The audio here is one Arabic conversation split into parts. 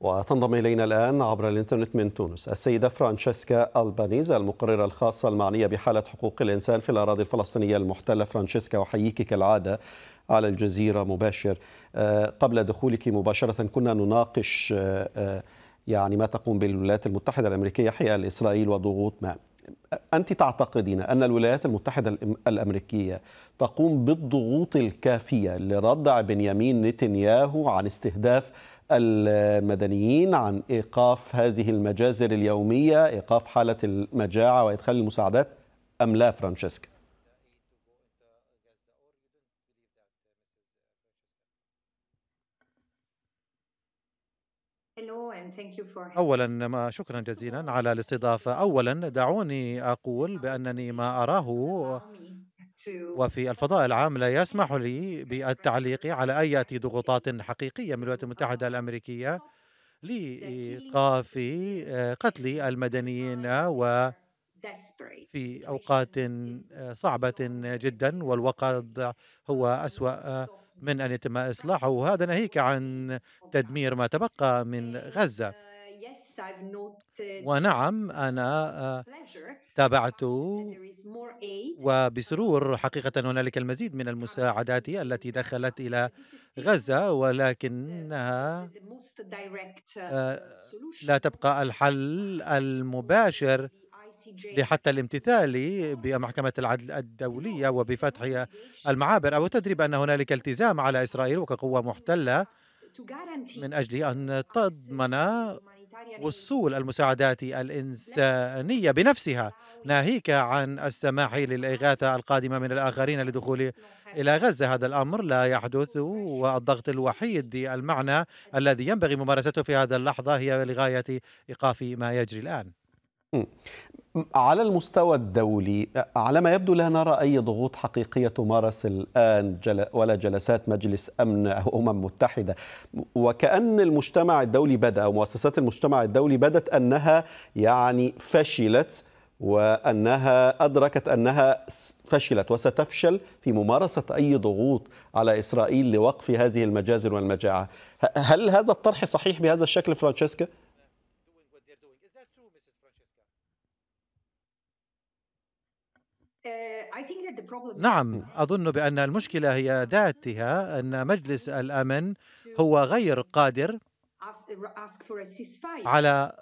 وتنضم إلينا الآن عبر الإنترنت من تونس السيدة فرانشيسكا البانيز المقررة الخاصة المعنية بحالة حقوق الإنسان في الأراضي الفلسطينية المحتلة فرانشيسكا أحييك كالعادة على الجزيرة مباشر آه، قبل دخولك مباشرة كنا نناقش آه، آه، يعني ما تقوم بالولايات المتحدة الأمريكية حيال إسرائيل وضغوط ما أنت تعتقدين أن الولايات المتحدة الأمريكية تقوم بالضغوط الكافية لردع بنيامين نتنياهو عن استهداف المدنيين عن إيقاف هذه المجازر اليومية إيقاف حالة المجاعة وإدخال المساعدات أم لا فرانشيسكا؟ أولا ما شكرا جزيلا على الاستضافة أولا دعوني أقول بأنني ما أراه وفي الفضاء العام لا يسمح لي بالتعليق على أي ضغوطات حقيقية من الولايات المتحدة الأمريكية لإيقاف آه، قتل المدنيين و في أوقات آه، صعبة جدا والوقت هو أسوأ من أن يتم إصلاحه وهذا ناهيك عن تدمير ما تبقى من غزة ونعم أنا آه، تابعت وبسرور حقيقة هنالك المزيد من المساعدات التي دخلت إلى غزة ولكنها آه، uh, لا تبقى الحل المباشر لحتى الامتثال بمحكمة العدل الدولية وبفتح المعابر أو تدريب أن هنالك التزام على إسرائيل وكقوة محتلة من أجل أن تضمن وصول المساعدات الإنسانية بنفسها ناهيك عن السماح للإغاثة القادمة من الآخرين لدخول إلى غزة هذا الأمر لا يحدث والضغط الوحيد المعنى الذي ينبغي ممارسته في هذا اللحظة هي لغاية إيقاف ما يجري الآن على المستوى الدولي على ما يبدو لا نرى أي ضغوط حقيقية تمارس الآن ولا جلسات مجلس أمن أو أمم متحدة وكأن المجتمع الدولي بدأ أو مؤسسات المجتمع الدولي بدت أنها يعني فشلت وأنها أدركت أنها فشلت وستفشل في ممارسة أي ضغوط على إسرائيل لوقف هذه المجازر والمجاعة هل هذا الطرح صحيح بهذا الشكل فرانشيسكا؟ نعم أظن بأن المشكلة هي ذاتها أن مجلس الأمن هو غير قادر على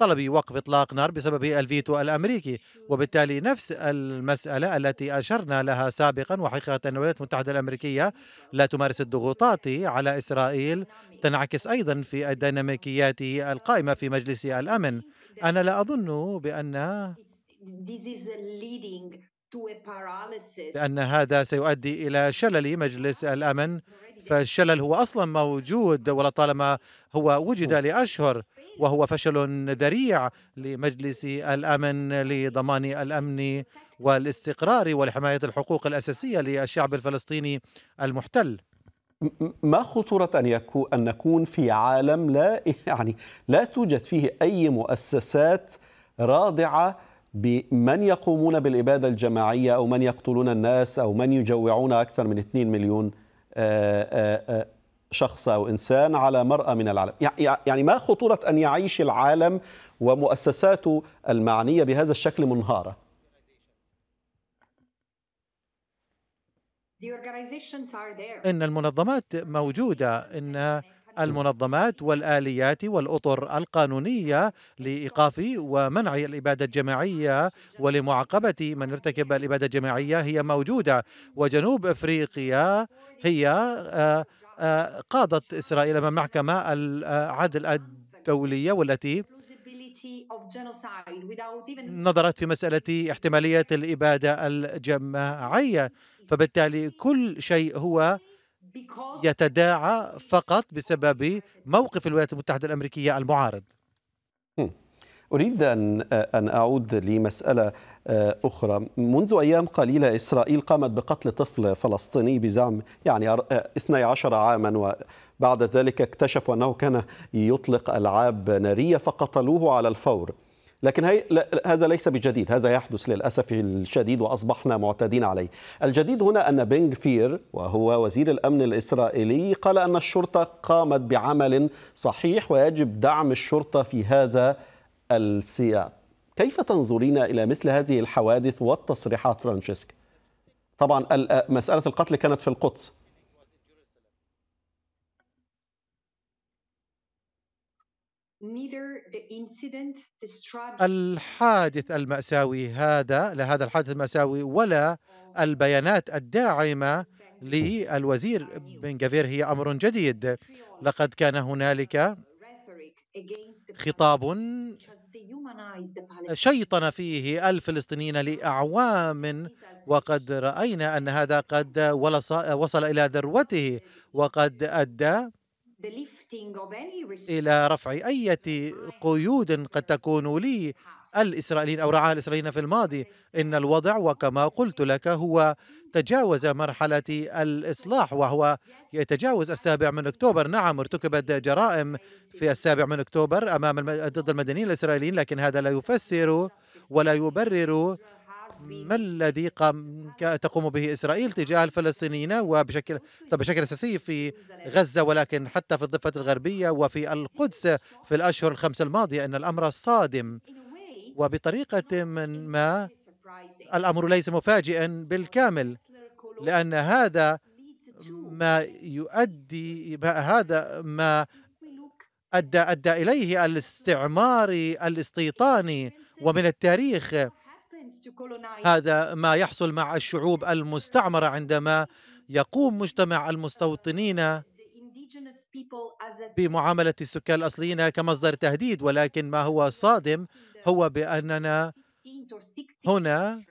طلب وقف اطلاق نار بسبب الفيتو الامريكي وبالتالي نفس المساله التي اشرنا لها سابقا وحقيقه ان الولايات المتحده الامريكيه لا تمارس الضغوطات على اسرائيل تنعكس ايضا في الديناميكيات القائمه في مجلس الامن انا لا اظن بان لأن هذا سيؤدي إلى شلل مجلس ah, الأمن فالشلل هو أصلا موجود ولطالما هو وجد لأشهر وهو فشل ذريع لمجلس الأمن لضمان الأمن والاستقرار والحماية الحقوق الأساسية للشعب الفلسطيني المحتل ما خطورة أن, يكون أن نكون في عالم لا يعني لا توجد فيه أي مؤسسات رادعة بمن يقومون بالإبادة الجماعية أو من يقتلون الناس أو من يجوعون أكثر من 2 مليون آه، آه، آه، شخص أو إنسان على مرأة من العالم يعني ما خطورة أن يعيش العالم ومؤسساته المعنية بهذا الشكل منهارة إن المنظمات موجودة إن المنظمات والآليات والأطر القانونية لإيقاف ومنع الإبادة الجماعية ولمعاقبة من ارتكب الإبادة الجماعية هي موجودة وجنوب أفريقيا هي آه، آه، قاضت إسرائيل أمام محكمة العدل الدولية والتي نظرت في مسألة احتمالية الإبادة الجماعية فبالتالي كل شيء هو يتداعى فقط بسبب موقف الولايات المتحدة الأمريكية المعارض أريد أن أن أعود لمسألة آه، أخرى منذ أيام قليلة إسرائيل قامت بقتل طفل فلسطيني بزعم يعني 12 آه، عاما وبعد ذلك اكتشفوا أنه كان يطلق ألعاب نارية فقتلوه على الفور لكن هي هذا ليس بجديد هذا يحدث للأسف الشديد وأصبحنا معتادين عليه الجديد هنا أن بينغ فير وهو وزير الأمن الإسرائيلي قال أن الشرطة قامت بعمل صحيح ويجب دعم الشرطة في هذا السياق كيف تنظرين إلى مثل هذه الحوادث والتصريحات فرانشيسك؟ طبعا مسألة القتل كانت في القدس الحادث المأساوي هذا لهذا الحادث المأساوي ولا oh. البيانات الداعمة للوزير بن جافير هي أمر جديد لقد كان هنالك خطاب شيطن فيه الفلسطينيين لأعوام وقد رأينا أن هذا قد وصل إلى ذروته وقد أدى إلى رفع أي قيود قد تكون لي الإسرائيليين أو رعاه الإسرائيليين في الماضي إن الوضع وكما قلت لك هو تجاوز مرحلة الإصلاح وهو يتجاوز السابع من أكتوبر نعم ارتكبت جرائم في السابع من أكتوبر أمام ضد المدنيين الإسرائيليين لكن هذا لا يفسر ولا يبرر ما الذي تقوم به إسرائيل تجاه الفلسطينيين وبشكل طب بشكل أساسي في غزة ولكن حتى في الضفة الغربية وفي القدس في الأشهر الخمسة الماضية أن الأمر صادم وبطريقة من ما الأمر ليس مفاجئا بالكامل لأن هذا ما يؤدي ما هذا ما أدى أدى إليه الاستعمار الاستيطاني ومن التاريخ هذا ما يحصل مع الشعوب المستعمرة عندما يقوم مجتمع المستوطنين بمعاملة السكان الأصليين كمصدر تهديد ولكن ما هو صادم هو بأننا هنا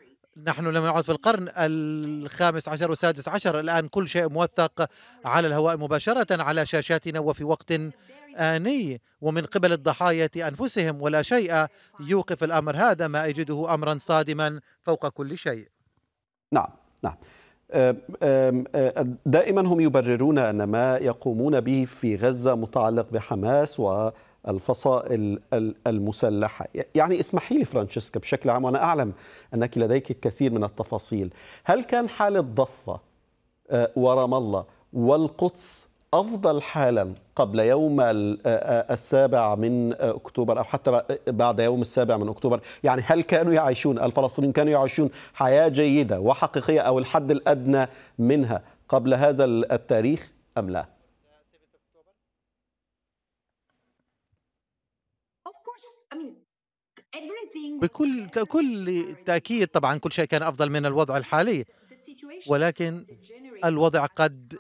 نحن لم نعد في القرن الخامس عشر والسادس عشر الآن كل شيء موثق على الهواء مباشرة على شاشاتنا وفي وقت آني ومن قبل الضحايا أنفسهم ولا شيء يوقف الأمر هذا ما أجده أمرا صادما فوق كل شيء نعم نعم دائما هم يبررون أن ما يقومون به في غزة متعلق بحماس و الفصائل المسلحة يعني اسمحي لي فرانشيسكا بشكل عام وأنا أعلم أنك لديك الكثير من التفاصيل هل كان حالة ضفة آه، ورام الله والقدس أفضل حالا قبل يوم السابع من أكتوبر أو حتى بعد يوم السابع من أكتوبر يعني هل كانوا يعيشون الفلسطينيين كانوا يعيشون حياة جيدة وحقيقية أو الحد الأدنى منها قبل هذا التاريخ أم لا؟ بكل كل تأكيد طبعا كل شيء كان أفضل من الوضع الحالي ولكن الوضع قد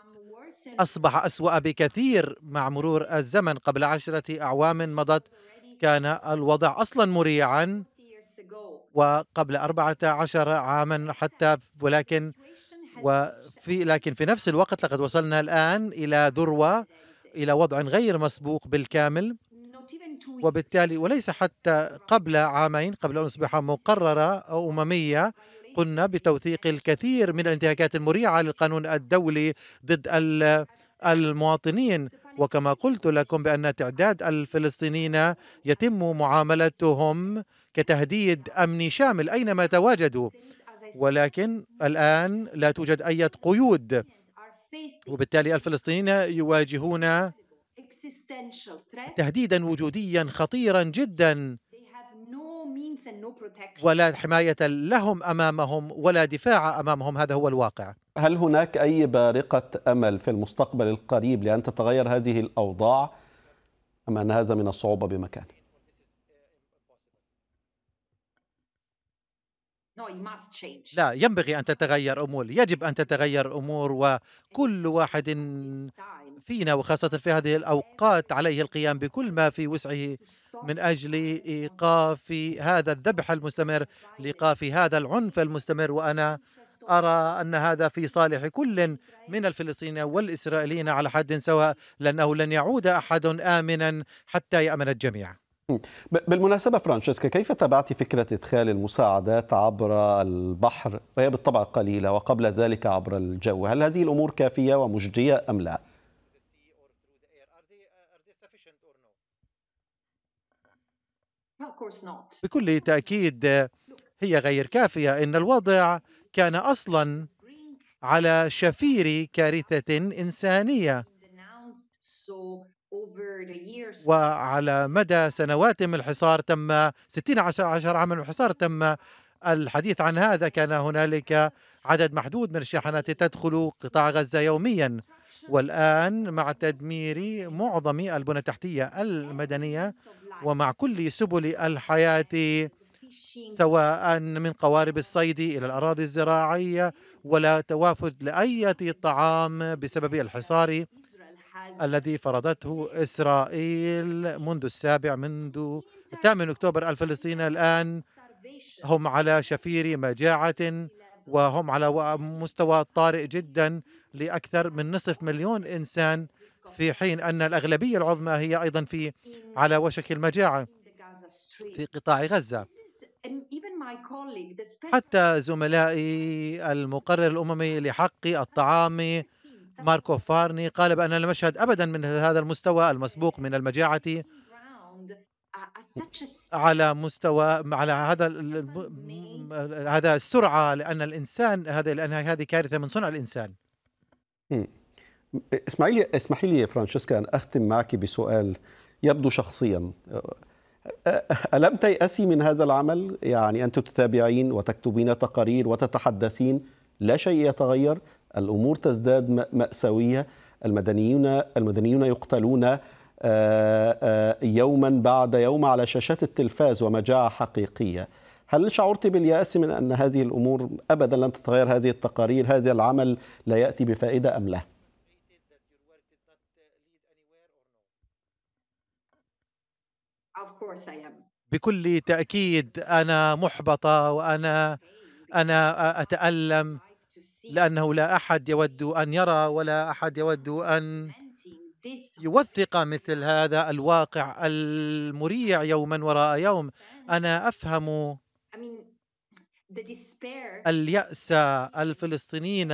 أصبح أسوأ بكثير مع مرور الزمن قبل عشرة أعوام مضت كان الوضع أصلا مريعا وقبل أربعة عشر عاما حتى ولكن وفي لكن في نفس الوقت لقد وصلنا الآن إلى ذروة إلى وضع غير مسبوق بالكامل وبالتالي وليس حتى قبل عامين قبل أن أصبح مقررة أو أممية قمنا بتوثيق الكثير من الانتهاكات المريعة للقانون الدولي ضد المواطنين وكما قلت لكم بأن تعداد الفلسطينيين يتم معاملتهم كتهديد أمني شامل أينما تواجدوا ولكن الآن لا توجد أي قيود وبالتالي الفلسطينيين يواجهون تهديدا وجوديا خطيرا جدا ولا حماية لهم أمامهم ولا دفاع أمامهم هذا هو الواقع هل هناك أي بارقة أمل في المستقبل القريب لأن تتغير هذه الأوضاع أم أن هذا من الصعوبة بمكان لا ينبغي أن تتغير أمور يجب أن تتغير أمور وكل واحد فينا وخاصة في هذه الأوقات عليه القيام بكل ما في وسعه من أجل آه، آه، آه. إيقاف هذا الذبح المستمر لإيقاف هذا العنف المستمر وأنا أرى أن هذا في صالح كل من الفلسطينيين والإسرائيليين على حد سواء لأنه لن يعود أحد آمنا حتى يأمن الجميع بالمناسبة فرانشيسكا كيف تابعت فكرة إدخال المساعدات عبر البحر وهي بالطبع قليلة وقبل ذلك عبر الجو هل هذه الأمور كافية ومجدية أم لا؟ بكل تأكيد هي غير كافية إن الوضع كان أصلا على شفير كارثة إنسانية وعلى مدى سنوات من الحصار تم 60 عشر عاما من الحصار تم الحديث عن هذا كان هنالك عدد محدود من الشاحنات تدخل قطاع غزة يوميا والآن مع تدمير معظم البنى التحتية المدنية ومع كل سبل الحياة سواء من قوارب الصيد إلى الأراضي الزراعية ولا توافد لأي طعام بسبب الحصار الذي فرضته إسرائيل منذ السابع منذ 8 أكتوبر الفلسطيني الآن هم على شفير مجاعة وهم على مستوى طارئ جدا لأكثر من نصف مليون إنسان في حين أن الأغلبية العظمى هي أيضا في على وشك المجاعة في قطاع غزة حتى زملائي المقرر الأممي لحق الطعام ماركو فارني قال بأن المشهد أبدا من هذا المستوى المسبوق من المجاعة على مستوى على هذا هذا السرعة لأن الإنسان هذا لأن هذه كارثة من صنع الإنسان اسماعيل اسمحي لي فرانشيسكا ان اختم معك بسؤال يبدو شخصيا الم تياسي من هذا العمل يعني انت تتابعين وتكتبين تقارير وتتحدثين لا شيء يتغير الامور تزداد ماساويه المدنيون المدنيون يقتلون آه، آه، يوما بعد يوم على شاشات التلفاز ومجاعه حقيقيه هل شعرت بالياس من ان هذه الامور ابدا لن تتغير هذه التقارير هذا العمل لا ياتي بفائده ام لا بكل تأكيد أنا محبطة وأنا أنا أتألم لأنه لا أحد يود أن يرى ولا أحد يود أن يوثق مثل هذا الواقع المريع يوما وراء يوم أنا أفهم اليأس الفلسطينيين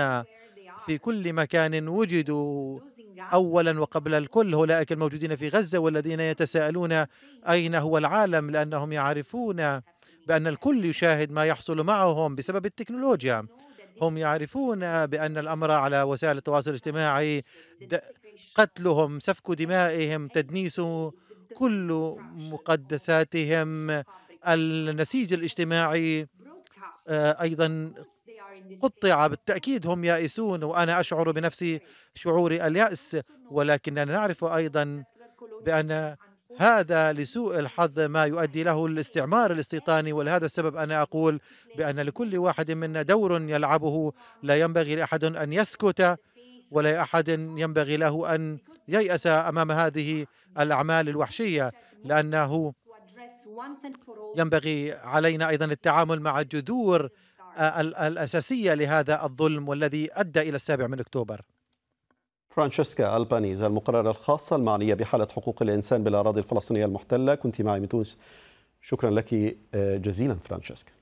في كل مكان وجدوا أولا وقبل الكل أولئك الموجودين في غزة والذين يتساءلون إيه. أين هو العالم لأنهم يعرفون بأن الكل يشاهد ما يحصل معهم بسبب التكنولوجيا هم يعرفون بأن الأمر على وسائل التواصل الاجتماعي قتلهم سفك دمائهم تدنيس كل مقدساتهم النسيج الاجتماعي آه، أيضا قطع بالتأكيد هم يائسون وأنا أشعر بنفسي شعور اليأس ولكننا نعرف أيضا بأن هذا لسوء الحظ ما يؤدي له الاستعمار الاستيطاني ولهذا السبب أنا أقول بأن لكل واحد منا دور يلعبه لا ينبغي لأحد أن يسكت ولا أحد ينبغي له أن ييأس أمام هذه الأعمال الوحشية لأنه ينبغي علينا أيضا التعامل مع الجذور آه، الأساسية لهذا الظلم والذي أدى إلى السابع من أكتوبر فرانشيسكا البانيز المقررة الخاصة المعنية بحالة حقوق الإنسان بالأراضي الفلسطينية المحتلة كنت معي من تونس شكرا لك آه، جزيلا فرانشيسكا